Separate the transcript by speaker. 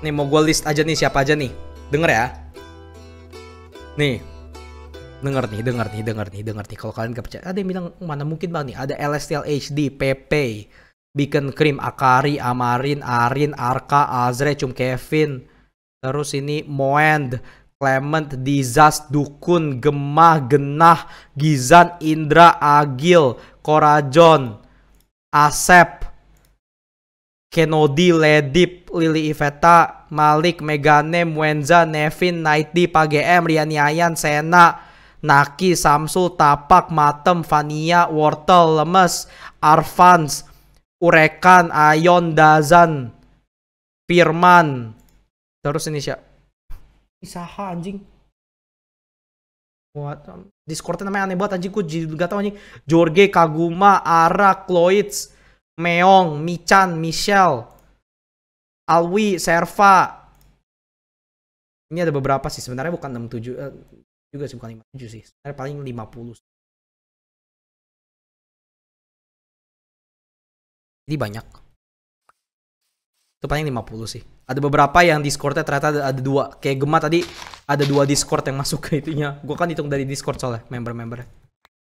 Speaker 1: Nih mau gue list aja nih siapa aja nih. Denger ya. Nih. Denger nih, denger nih, denger nih, denger nih. Kalau kalian gak percaya, ada yang bilang mana mungkin bang nih. Ada LSTL HD, PP, Beacon Cream, Akari, Amarin, Arin, Arka, Azre, Cum Kevin. Terus ini Moend, Clement, Dizas, Dukun, Gemah, Genah, Gizan, Indra, Agil, Korajon, Asep, Kenodi, Ledip, Lili Iveta, Malik, Megane, Muenza, Nevin, Naiti, Pagem, Riani Ayan, Sena, Naki, Samsul, Tapak, Matem, Fania, Wortel, Lemes, Arfans, Urekan, Ayon,
Speaker 2: Dazan, Firman. Terus ini siapa? Isaha anjing. What? Um, Discordnya namanya aneh banget anjing. Gue
Speaker 1: gak tau anjing. Jorge, Kaguma, Ara, Kloitz, Meong, Michan,
Speaker 2: Michelle, Alwi, Serva. Ini ada beberapa sih sebenarnya bukan 67 eh, juga sih bukan 57 sih. Sebenarnya paling 50. Jadi banyak. Itu paling 50 sih. Ada beberapa yang Discordnya ternyata ada, ada dua. Kayak Gema tadi
Speaker 1: ada dua Discord yang masuk ke itunya. Gue kan hitung dari Discord soalnya member-membernya.